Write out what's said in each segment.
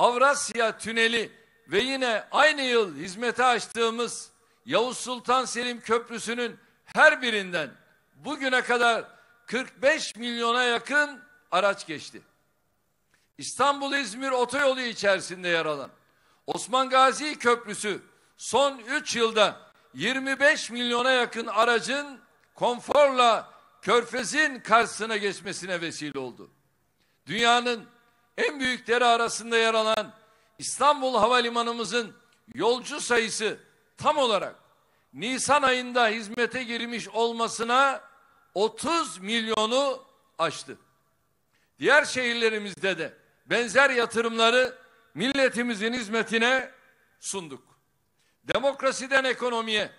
Avrasya Tüneli ve yine aynı yıl hizmete açtığımız Yavuz Sultan Selim Köprüsü'nün her birinden bugüne kadar 45 milyona yakın araç geçti. İstanbul-İzmir otoyolu içerisinde yer alan Osman Gazi Köprüsü son 3 yılda 25 milyona yakın aracın konforla Körfez'in karşısına geçmesine vesile oldu. Dünyanın en büyükleri arasında yer alan İstanbul Havalimanımızın yolcu sayısı tam olarak Nisan ayında hizmete girmiş olmasına 30 milyonu aştı. Diğer şehirlerimizde de benzer yatırımları milletimizin hizmetine sunduk. Demokrasiden ekonomiye,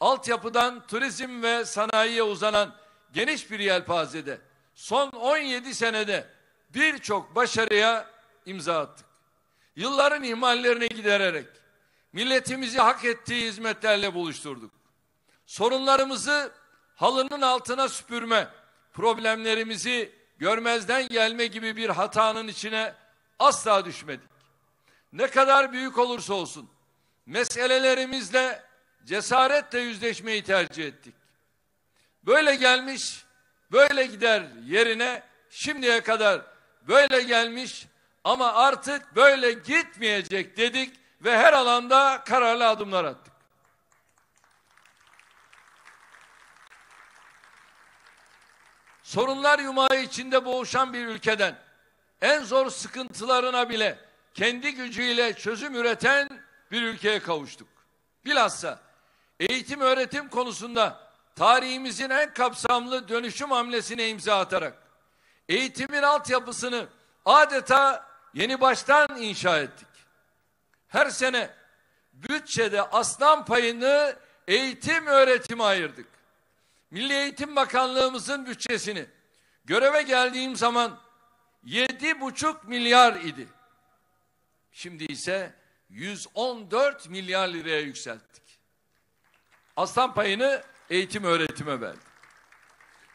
altyapıdan turizm ve sanayiye uzanan geniş bir yelpazede son 17 senede birçok başarıya imza attık. Yılların ihmallerini gidererek milletimizi hak ettiği hizmetlerle buluşturduk. Sorunlarımızı halının altına süpürme, problemlerimizi görmezden gelme gibi bir hatanın içine asla düşmedik. Ne kadar büyük olursa olsun meselelerimizle cesaretle yüzleşmeyi tercih ettik. Böyle gelmiş, böyle gider yerine şimdiye kadar böyle gelmiş ama artık böyle gitmeyecek dedik ve her alanda kararlı adımlar attık. Sorunlar yumağı içinde boğuşan bir ülkeden en zor sıkıntılarına bile kendi gücüyle çözüm üreten bir ülkeye kavuştuk. Bilhassa eğitim öğretim konusunda tarihimizin en kapsamlı dönüşüm hamlesine imza atarak eğitimin altyapısını adeta yeni baştan inşa ettik. Her sene bütçede aslan payını eğitim öğretime ayırdık. Milli Eğitim Bakanlığımızın bütçesini göreve geldiğim zaman yedi buçuk milyar idi. Şimdi ise 114 milyar liraya yükselttik. Aslan payını eğitim öğretime verdik.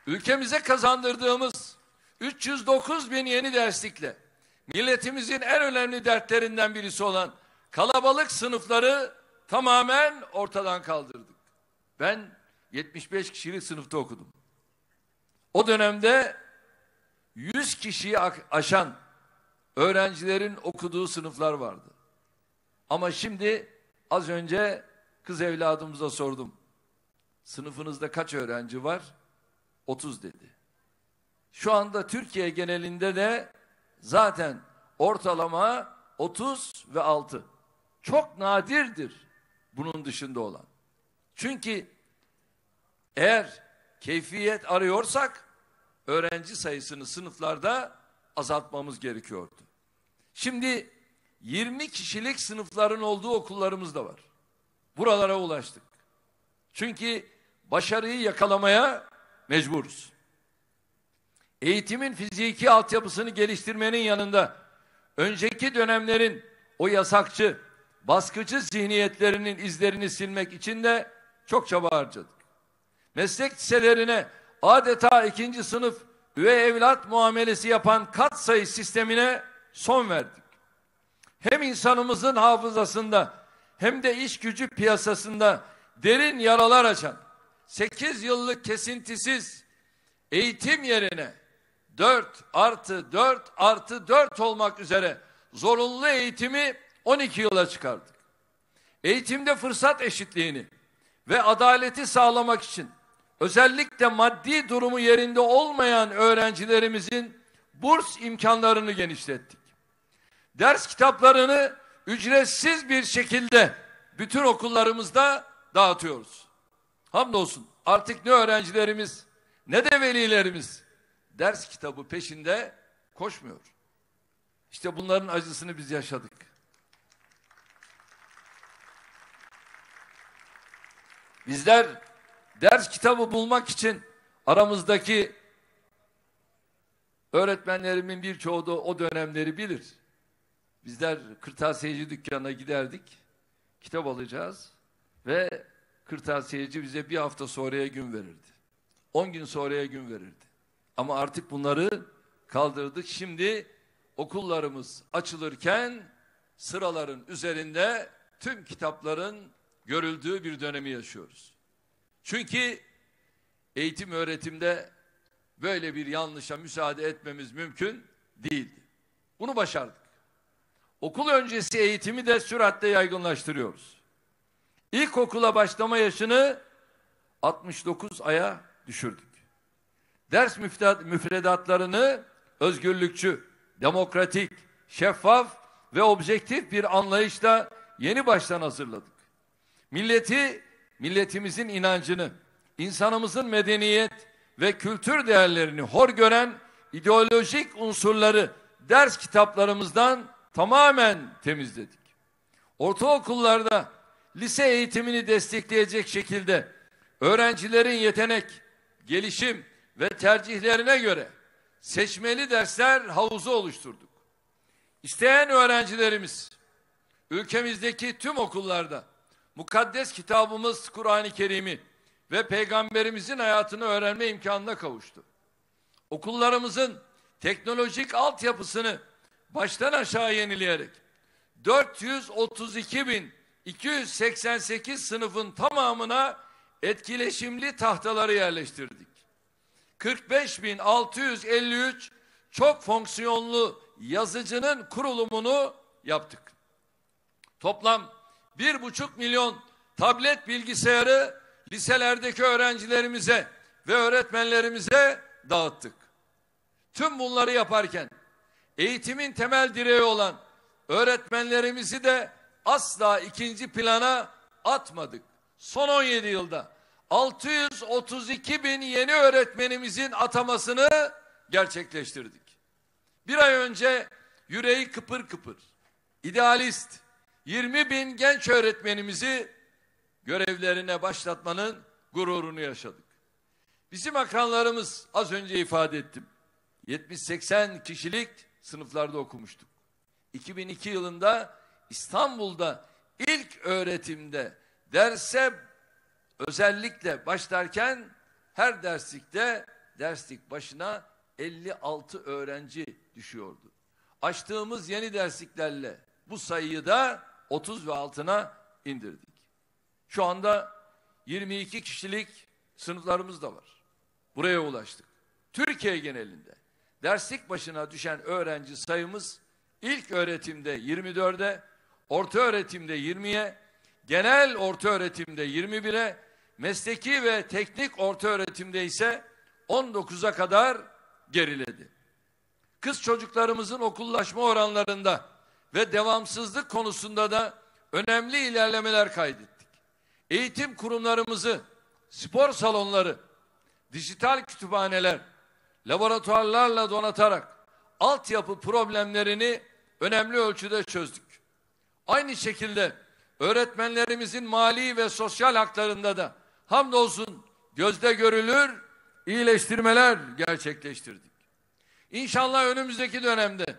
Ülkemize kazandırdığımız 309 bin yeni derslikle milletimizin en önemli dertlerinden birisi olan kalabalık sınıfları tamamen ortadan kaldırdık. Ben 75 kişilik sınıfta okudum. O dönemde 100 kişiyi aşan öğrencilerin okuduğu sınıflar vardı. Ama şimdi az önce kız evladımıza sordum. Sınıfınızda kaç öğrenci var? 30 dedi. Şu anda Türkiye genelinde de zaten ortalama 30 ve 6. Çok nadirdir bunun dışında olan. Çünkü eğer keyfiyet arıyorsak öğrenci sayısını sınıflarda azaltmamız gerekiyordu. Şimdi 20 kişilik sınıfların olduğu okullarımız da var. Buralara ulaştık. Çünkü başarıyı yakalamaya mecburuz eğitimin fiziki altyapısını geliştirmenin yanında önceki dönemlerin o yasakçı, baskıcı zihniyetlerinin izlerini silmek için de çok çaba harcadık. Meslek liselerine adeta ikinci sınıf üye evlat muamelesi yapan kat sayı sistemine son verdik. Hem insanımızın hafızasında hem de iş gücü piyasasında derin yaralar açan 8 yıllık kesintisiz eğitim yerine 4 artı 4 artı 4 olmak üzere zorunlu eğitimi 12 yıla çıkardık. Eğitimde fırsat eşitliğini ve adaleti sağlamak için özellikle maddi durumu yerinde olmayan öğrencilerimizin burs imkanlarını genişlettik. Ders kitaplarını ücretsiz bir şekilde bütün okullarımızda dağıtıyoruz. Hamdolsun artık ne öğrencilerimiz ne de velilerimiz ders kitabı peşinde koşmuyor. İşte bunların acısını biz yaşadık. Bizler ders kitabı bulmak için aramızdaki öğretmenlerimin birçoğu da o dönemleri bilir. Bizler kırtasiyeci dükkanına giderdik. Kitap alacağız ve kırtasiyeci bize bir hafta sonraya gün verirdi. On gün sonraya gün verirdi. Ama artık bunları kaldırdık. Şimdi okullarımız açılırken sıraların üzerinde tüm kitapların görüldüğü bir dönemi yaşıyoruz. Çünkü eğitim öğretimde böyle bir yanlışa müsaade etmemiz mümkün değildi. Bunu başardık. Okul öncesi eğitimi de süratle yaygınlaştırıyoruz. İlkokula başlama yaşını 69 aya düşürdük ders müfredatlarını özgürlükçü, demokratik, şeffaf ve objektif bir anlayışla yeni baştan hazırladık. Milleti, milletimizin inancını, insanımızın medeniyet ve kültür değerlerini hor gören ideolojik unsurları ders kitaplarımızdan tamamen temizledik. Ortaokullarda lise eğitimini destekleyecek şekilde öğrencilerin yetenek, gelişim, ve tercihlerine göre seçmeli dersler havuzu oluşturduk. İsteyen öğrencilerimiz ülkemizdeki tüm okullarda mukaddes kitabımız Kur'an-ı Kerim'i ve peygamberimizin hayatını öğrenme imkanına kavuştu. Okullarımızın teknolojik altyapısını baştan aşağı yenileyerek 432.288 sınıfın tamamına etkileşimli tahtaları yerleştirdik. 45.653 çok fonksiyonlu yazıcının kurulumunu yaptık. Toplam 1,5 milyon tablet bilgisayarı liselerdeki öğrencilerimize ve öğretmenlerimize dağıttık. Tüm bunları yaparken eğitimin temel direği olan öğretmenlerimizi de asla ikinci plana atmadık. Son 17 yılda 632 bin yeni öğretmenimizin atamasını gerçekleştirdik. Bir ay önce yüreği kıpır kıpır, idealist 20 bin genç öğretmenimizi görevlerine başlatmanın gururunu yaşadık. Bizim akranlarımız az önce ifade ettim. 70-80 kişilik sınıflarda okumuştuk. 2002 yılında İstanbul'da ilk öğretimde derse özellikle başlarken her derslikte derslik başına 56 öğrenci düşüyordu. Açtığımız yeni dersliklerle bu sayıyı da 30 ve altına indirdik. Şu anda 22 kişilik sınıflarımız da var. Buraya ulaştık. Türkiye genelinde derslik başına düşen öğrenci sayımız ilk öğretimde 24'e, orta öğretimde 20'ye, genel orta öğretimde 21'e, Mesleki ve teknik orta öğretimde ise 19'a kadar geriledi. Kız çocuklarımızın okullaşma oranlarında ve devamsızlık konusunda da önemli ilerlemeler kaydettik. Eğitim kurumlarımızı, spor salonları, dijital kütüphaneler, laboratuvarlarla donatarak altyapı problemlerini önemli ölçüde çözdük. Aynı şekilde öğretmenlerimizin mali ve sosyal haklarında da Hamdolsun gözde görülür iyileştirmeler gerçekleştirdik. İnşallah önümüzdeki dönemde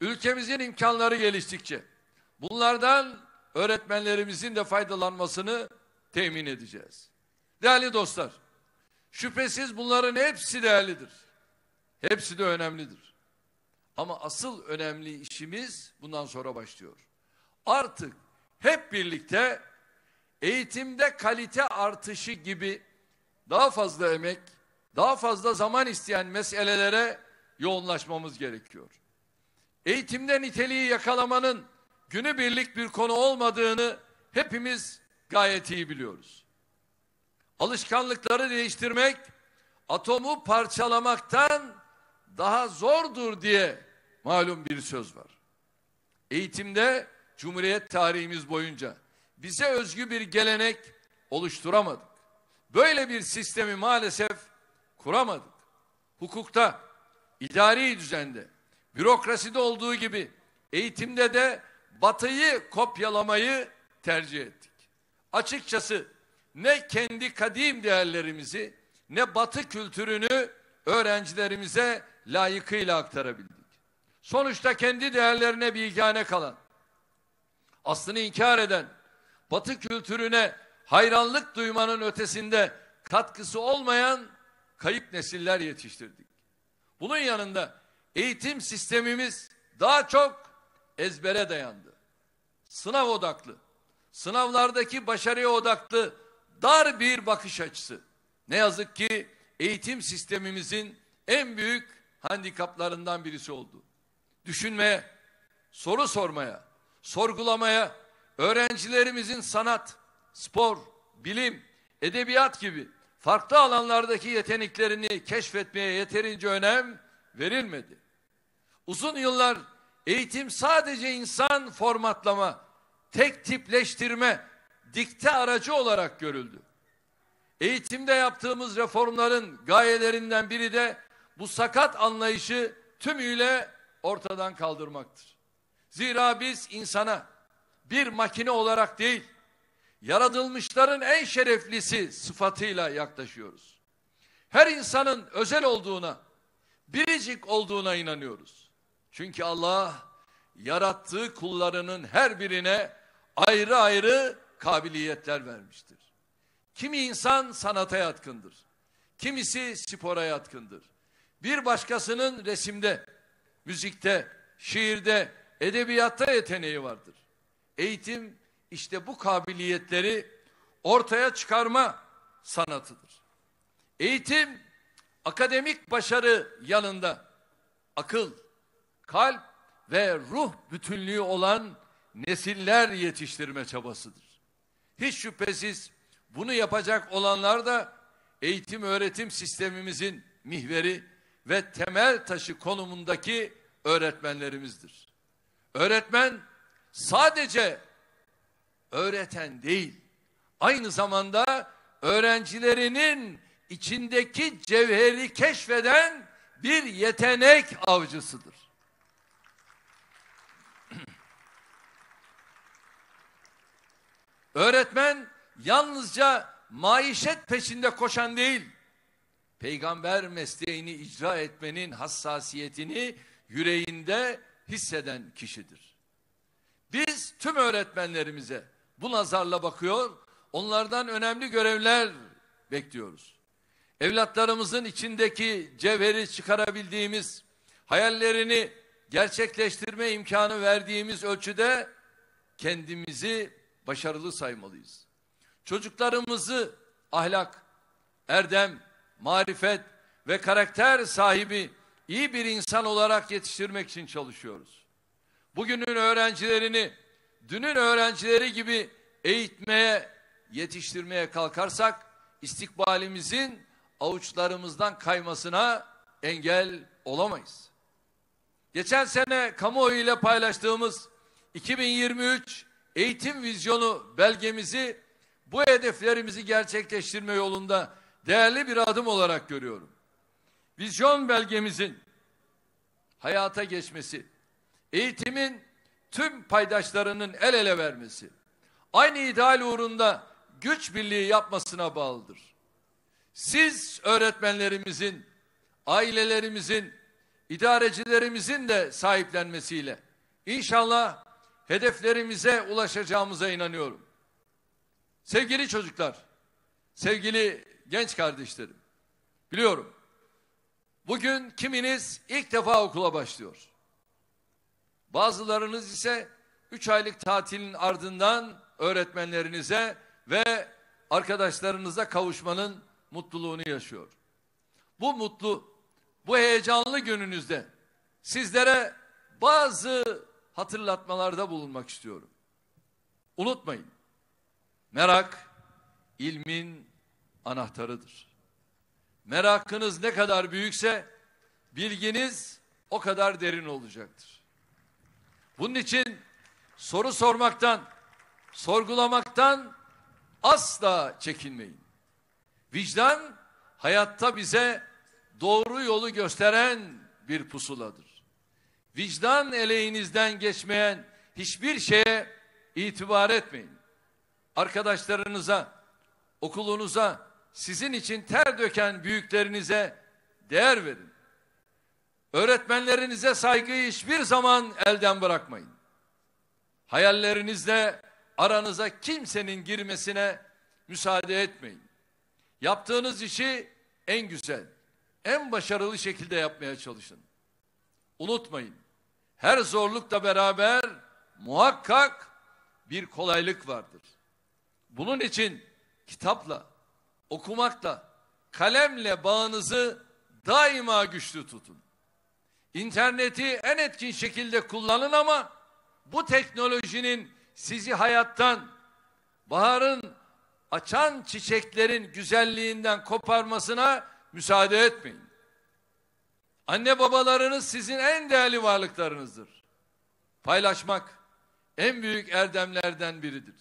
ülkemizin imkanları geliştikçe bunlardan öğretmenlerimizin de faydalanmasını temin edeceğiz. Değerli dostlar, şüphesiz bunların hepsi değerlidir. Hepsi de önemlidir. Ama asıl önemli işimiz bundan sonra başlıyor. Artık hep birlikte eğitimde kalite artışı gibi daha fazla emek, daha fazla zaman isteyen meselelere yoğunlaşmamız gerekiyor. Eğitimde niteliği yakalamanın günübirlik bir konu olmadığını hepimiz gayet iyi biliyoruz. Alışkanlıkları değiştirmek atomu parçalamaktan daha zordur diye malum bir söz var. Eğitimde Cumhuriyet tarihimiz boyunca bize özgü bir gelenek oluşturamadık. Böyle bir sistemi maalesef kuramadık. Hukukta, idari düzende, bürokraside olduğu gibi eğitimde de batıyı kopyalamayı tercih ettik. Açıkçası ne kendi kadim değerlerimizi ne batı kültürünü öğrencilerimize layıkıyla aktarabildik. Sonuçta kendi değerlerine bilgane kalan, aslını inkar eden, Batı kültürüne hayranlık duymanın ötesinde katkısı olmayan kayıp nesiller yetiştirdik. Bunun yanında eğitim sistemimiz daha çok ezbere dayandı. Sınav odaklı, sınavlardaki başarıya odaklı dar bir bakış açısı. Ne yazık ki eğitim sistemimizin en büyük handikaplarından birisi oldu. Düşünmeye, soru sormaya, sorgulamaya öğrencilerimizin sanat, spor, bilim, edebiyat gibi farklı alanlardaki yeteneklerini keşfetmeye yeterince önem verilmedi. Uzun yıllar eğitim sadece insan formatlama, tek tipleştirme, dikte aracı olarak görüldü. Eğitimde yaptığımız reformların gayelerinden biri de bu sakat anlayışı tümüyle ortadan kaldırmaktır. Zira biz insana, bir makine olarak değil, yaratılmışların en şereflisi sıfatıyla yaklaşıyoruz. Her insanın özel olduğuna, biricik olduğuna inanıyoruz. Çünkü Allah yarattığı kullarının her birine ayrı ayrı kabiliyetler vermiştir. Kimi insan sanata yatkındır. Kimisi spora yatkındır. Bir başkasının resimde, müzikte, şiirde, edebiyatta yeteneği vardır. Eğitim işte bu kabiliyetleri ortaya çıkarma sanatıdır. Eğitim akademik başarı yanında akıl, kalp ve ruh bütünlüğü olan nesiller yetiştirme çabasıdır. Hiç şüphesiz bunu yapacak olanlar da eğitim öğretim sistemimizin mihveri ve temel taşı konumundaki öğretmenlerimizdir. Öğretmen sadece öğreten değil, aynı zamanda öğrencilerinin içindeki cevheri keşfeden bir yetenek avcısıdır. Öğretmen yalnızca maişet peşinde koşan değil, peygamber mesleğini icra etmenin hassasiyetini yüreğinde hisseden kişidir. Biz tüm öğretmenlerimize bu nazarla bakıyor, onlardan önemli görevler bekliyoruz. Evlatlarımızın içindeki cevheri çıkarabildiğimiz, hayallerini gerçekleştirme imkanı verdiğimiz ölçüde kendimizi başarılı saymalıyız. Çocuklarımızı ahlak, erdem, marifet ve karakter sahibi iyi bir insan olarak yetiştirmek için çalışıyoruz bugünün öğrencilerini dünün öğrencileri gibi eğitmeye, yetiştirmeye kalkarsak istikbalimizin avuçlarımızdan kaymasına engel olamayız. Geçen sene kamuoyu ile paylaştığımız 2023 eğitim vizyonu belgemizi bu hedeflerimizi gerçekleştirme yolunda değerli bir adım olarak görüyorum. Vizyon belgemizin hayata geçmesi eğitimin tüm paydaşlarının el ele vermesi, aynı ideal uğrunda güç birliği yapmasına bağlıdır. Siz öğretmenlerimizin, ailelerimizin, idarecilerimizin de sahiplenmesiyle inşallah hedeflerimize ulaşacağımıza inanıyorum. Sevgili çocuklar, sevgili genç kardeşlerim, biliyorum bugün kiminiz ilk defa okula başlıyor. Bazılarınız ise 3 aylık tatilin ardından öğretmenlerinize ve arkadaşlarınıza kavuşmanın mutluluğunu yaşıyor. Bu mutlu, bu heyecanlı gününüzde sizlere bazı hatırlatmalarda bulunmak istiyorum. Unutmayın, merak ilmin anahtarıdır. Merakınız ne kadar büyükse bilginiz o kadar derin olacaktır. Bunun için soru sormaktan, sorgulamaktan asla çekinmeyin. Vicdan hayatta bize doğru yolu gösteren bir pusuladır. Vicdan eleğinizden geçmeyen hiçbir şeye itibar etmeyin. Arkadaşlarınıza, okulunuza, sizin için ter döken büyüklerinize değer verin. Öğretmenlerinize saygıyı hiçbir zaman elden bırakmayın. Hayallerinizde aranıza kimsenin girmesine müsaade etmeyin. Yaptığınız işi en güzel, en başarılı şekilde yapmaya çalışın. Unutmayın, her zorlukla beraber muhakkak bir kolaylık vardır. Bunun için kitapla, okumakla, kalemle bağınızı daima güçlü tutun. İnterneti en etkin şekilde kullanın ama bu teknolojinin sizi hayattan, baharın açan çiçeklerin güzelliğinden koparmasına müsaade etmeyin. Anne babalarınız sizin en değerli varlıklarınızdır. Paylaşmak en büyük erdemlerden biridir.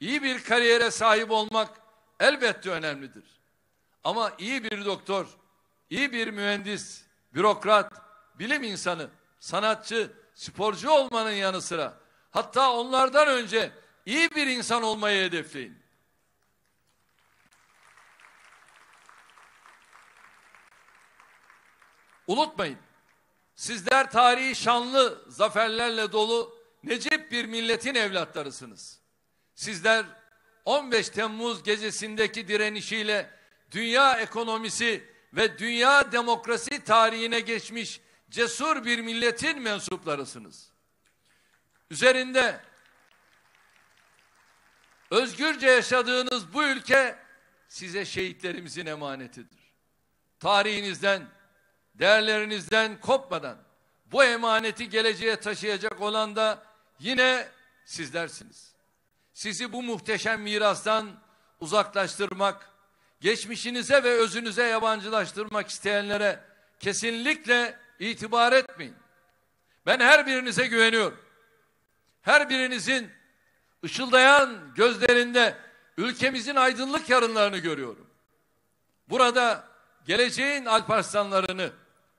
İyi bir kariyere sahip olmak elbette önemlidir. Ama iyi bir doktor, iyi bir mühendis, bürokrat, bilim insanı, sanatçı, sporcu olmanın yanı sıra hatta onlardan önce iyi bir insan olmayı hedefleyin. Unutmayın. Sizler tarihi şanlı zaferlerle dolu necip bir milletin evlatlarısınız. Sizler 15 Temmuz gecesindeki direnişiyle dünya ekonomisi ve dünya demokrasi tarihine geçmiş cesur bir milletin mensuplarısınız. Üzerinde özgürce yaşadığınız bu ülke size şehitlerimizin emanetidir. Tarihinizden, değerlerinizden kopmadan bu emaneti geleceğe taşıyacak olan da yine sizlersiniz. Sizi bu muhteşem mirastan uzaklaştırmak, geçmişinize ve özünüze yabancılaştırmak isteyenlere kesinlikle itibar etmeyin. Ben her birinize güveniyorum. Her birinizin ışıldayan gözlerinde ülkemizin aydınlık yarınlarını görüyorum. Burada geleceğin Alparslanlarını,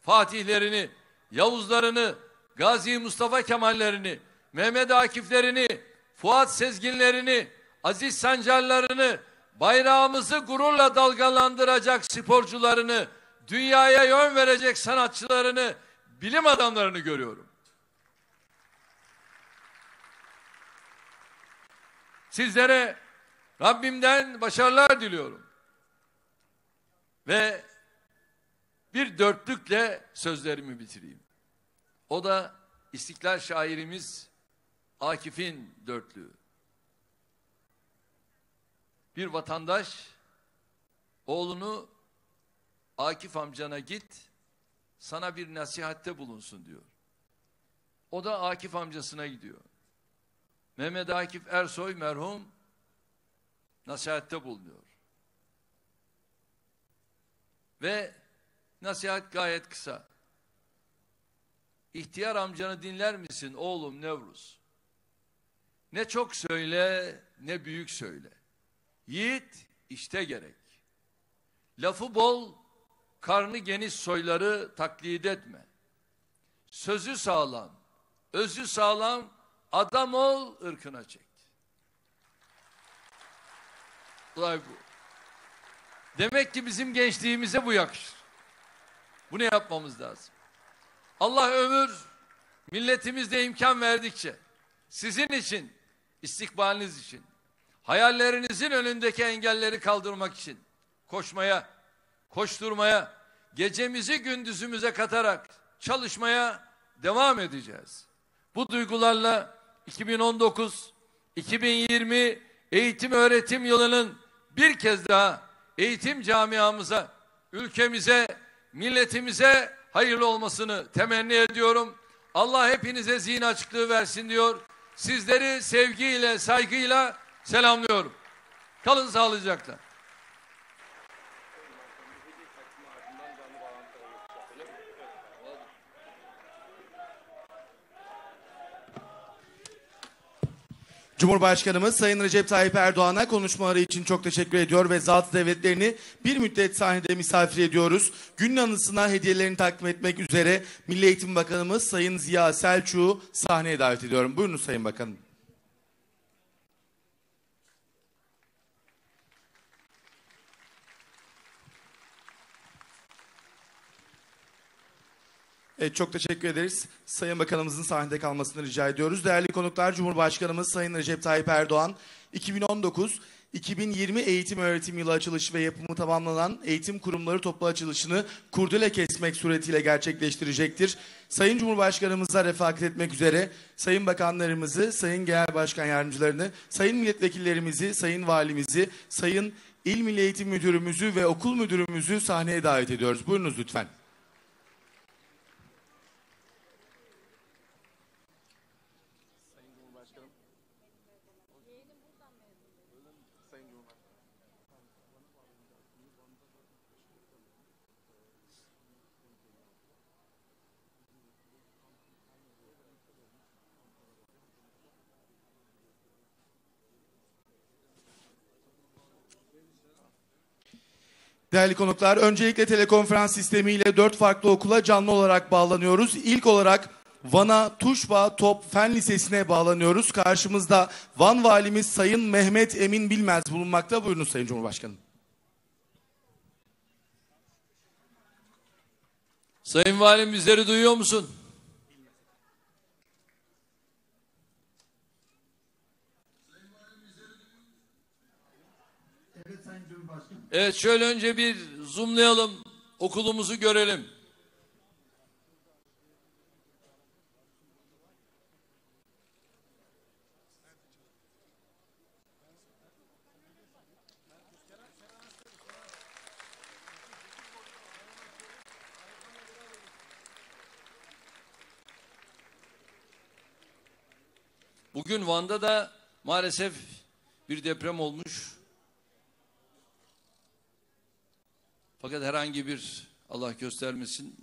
Fatihlerini, Yavuzlarını, Gazi Mustafa Kemallerini, Mehmet Akiflerini, Fuat Sezginlerini, Aziz Sancarlarını, bayrağımızı gururla dalgalandıracak sporcularını dünyaya yön verecek sanatçılarını, bilim adamlarını görüyorum. Sizlere Rabbimden başarılar diliyorum. Ve bir dörtlükle sözlerimi bitireyim. O da İstiklal şairimiz Akif'in dörtlüğü. Bir vatandaş oğlunu Akif amcana git sana bir nasihatte bulunsun diyor. O da Akif amcasına gidiyor. Mehmet Akif Ersoy merhum nasihatte bulunuyor. Ve nasihat gayet kısa. İhtiyar amcanı dinler misin oğlum Nevruz? Ne çok söyle ne büyük söyle. Yiğit işte gerek. Lafı bol Karnı geniş soyları taklit etme. Sözü sağlam, özü sağlam, adam ol ırkına çek. Olay bu. Demek ki bizim gençliğimize bu yakışır. Bunu yapmamız lazım. Allah ömür milletimizde imkan verdikçe sizin için, istikbaliniz için, hayallerinizin önündeki engelleri kaldırmak için koşmaya koşturmaya, gecemizi gündüzümüze katarak çalışmaya devam edeceğiz. Bu duygularla 2019 2020 eğitim öğretim yılının bir kez daha eğitim camiamıza, ülkemize, milletimize hayırlı olmasını temenni ediyorum. Allah hepinize zihin açıklığı versin diyor. Sizleri sevgiyle, saygıyla selamlıyorum. Kalın sağlıcakla. Cumhurbaşkanımız Sayın Recep Tayyip Erdoğan'a konuşmaları için çok teşekkür ediyor ve zat devletlerini bir müddet sahnede misafir ediyoruz. Günün anısına hediyelerini takdim etmek üzere Milli Eğitim Bakanımız Sayın Ziya Selçuk'u sahneye davet ediyorum. Buyurun Sayın Bakanım. Evet, çok teşekkür ederiz. Sayın Bakanımızın sahnede kalmasını rica ediyoruz. Değerli konuklar, Cumhurbaşkanımız Sayın Recep Tayyip Erdoğan, 2019-2020 eğitim öğretim yılı açılışı ve yapımı tamamlanan eğitim kurumları toplu açılışını kurdele kesmek suretiyle gerçekleştirecektir. Sayın Cumhurbaşkanımıza refakat etmek üzere Sayın Bakanlarımızı, Sayın Genel Başkan Yardımcılarını, Sayın Milletvekillerimizi, Sayın Valimizi, Sayın İl Milli Eğitim Müdürümüzü ve Okul Müdürümüzü sahneye davet ediyoruz. Buyurunuz lütfen. Değerli konuklar, öncelikle telekonferans sistemiyle dört farklı okula canlı olarak bağlanıyoruz. İlk olarak Van'a Tuşba Top Fen Lisesi'ne bağlanıyoruz. Karşımızda Van Valimiz Sayın Mehmet Emin Bilmez bulunmakta. Buyurunuz Sayın Cumhurbaşkanım. Sayın Valim bizleri duyuyor musun? Evet şöyle önce bir zoomlayalım. Okulumuzu görelim. Bugün Van'da da maalesef bir deprem olmuş. Fakat herhangi bir Allah göstermesin